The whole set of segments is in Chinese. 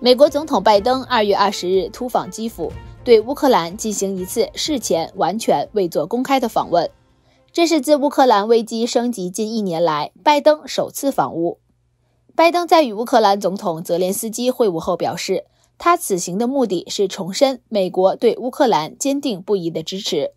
美国总统拜登二月二十日突访基辅，对乌克兰进行一次事前完全未做公开的访问。这是自乌克兰危机升级近一年来，拜登首次访乌。拜登在与乌克兰总统泽连斯基会晤后表示，他此行的目的是重申美国对乌克兰坚定不移的支持，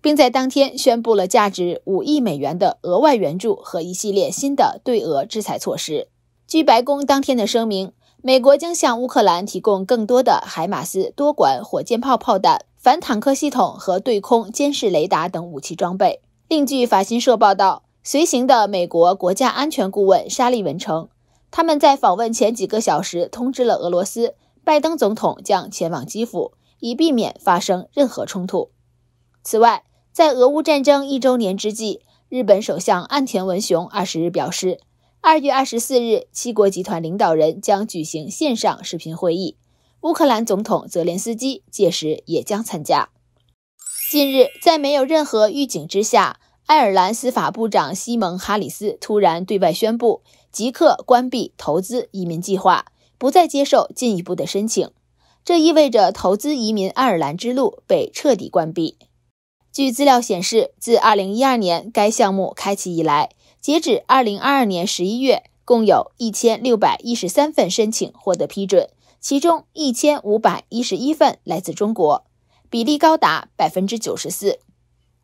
并在当天宣布了价值五亿美元的额外援助和一系列新的对俄制裁措施。据白宫当天的声明。美国将向乌克兰提供更多的海马斯多管火箭炮炮弹、反坦克系统和对空监视雷达等武器装备。另据法新社报道，随行的美国国家安全顾问沙利文称，他们在访问前几个小时通知了俄罗斯，拜登总统将前往基辅，以避免发生任何冲突。此外，在俄乌战争一周年之际，日本首相岸田文雄二十日表示。二月二十四日，七国集团领导人将举行线上视频会议，乌克兰总统泽连斯基届时也将参加。近日，在没有任何预警之下，爱尔兰司法部长西蒙·哈里斯突然对外宣布，即刻关闭投资移民计划，不再接受进一步的申请。这意味着投资移民爱尔兰之路被彻底关闭。据资料显示，自二零一二年该项目开启以来。截止二零二二年十一月，共有一千六百一十三份申请获得批准，其中一千五百一十一份来自中国，比例高达百分之九十四。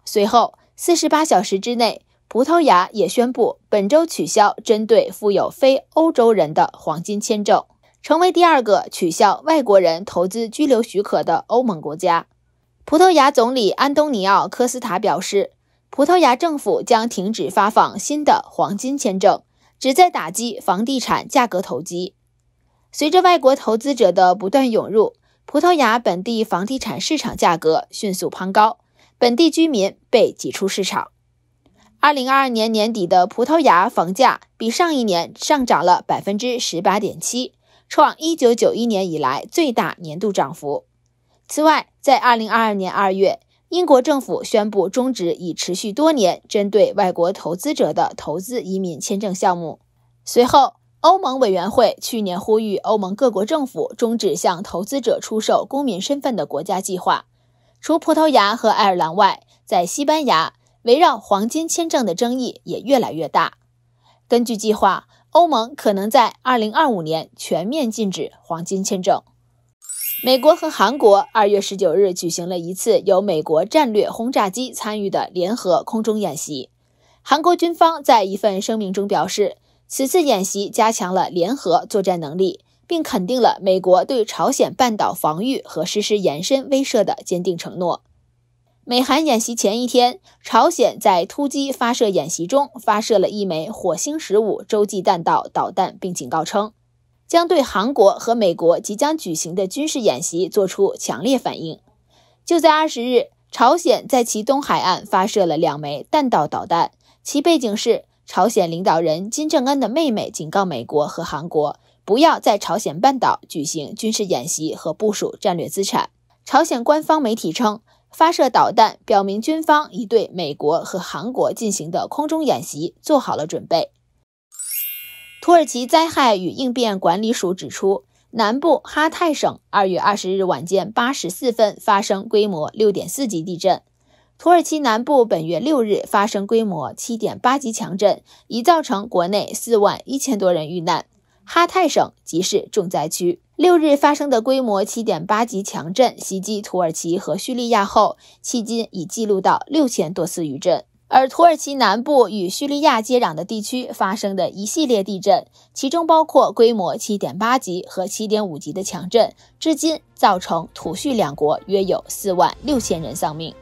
随后四十八小时之内，葡萄牙也宣布本周取消针对富有非欧洲人的黄金签证，成为第二个取消外国人投资居留许可的欧盟国家。葡萄牙总理安东尼奥·科斯塔表示。葡萄牙政府将停止发放新的黄金签证，旨在打击房地产价格投机。随着外国投资者的不断涌入，葡萄牙本地房地产市场价格迅速攀高，本地居民被挤出市场。二零二二年年底的葡萄牙房价比上一年上涨了百分之十八点七，创一九九一年以来最大年度涨幅。此外，在二零二二年二月。英国政府宣布终止已持续多年针对外国投资者的投资移民签证项目。随后，欧盟委员会去年呼吁欧盟各国政府终止向投资者出售公民身份的国家计划。除葡萄牙和爱尔兰外，在西班牙，围绕黄金签证的争议也越来越大。根据计划，欧盟可能在2025年全面禁止黄金签证。美国和韩国二月十九日举行了一次由美国战略轰炸机参与的联合空中演习。韩国军方在一份声明中表示，此次演习加强了联合作战能力，并肯定了美国对朝鲜半岛防御和实施延伸威慑的坚定承诺。美韩演习前一天，朝鲜在突击发射演习中发射了一枚火星十五洲际弹道导弹，并警告称。将对韩国和美国即将举行的军事演习作出强烈反应。就在二十日，朝鲜在其东海岸发射了两枚弹道导弹。其背景是，朝鲜领导人金正恩的妹妹警告美国和韩国不要在朝鲜半岛举行军事演习和部署战略资产。朝鲜官方媒体称，发射导弹表明军方已对美国和韩国进行的空中演习做好了准备。土耳其灾害与应变管理署指出，南部哈泰省二月二十日晚间八时四分发生规模六点四级地震。土耳其南部本月六日发生规模七点八级强震，已造成国内四万一千多人遇难，哈泰省即是重灾区。六日发生的规模七点八级强震袭击土耳其和叙利亚后，迄今已记录到六千多次余震。而土耳其南部与叙利亚接壤的地区发生的一系列地震，其中包括规模7.8级和7.5级的强震，至今造成土叙两国约有4万6千人丧命。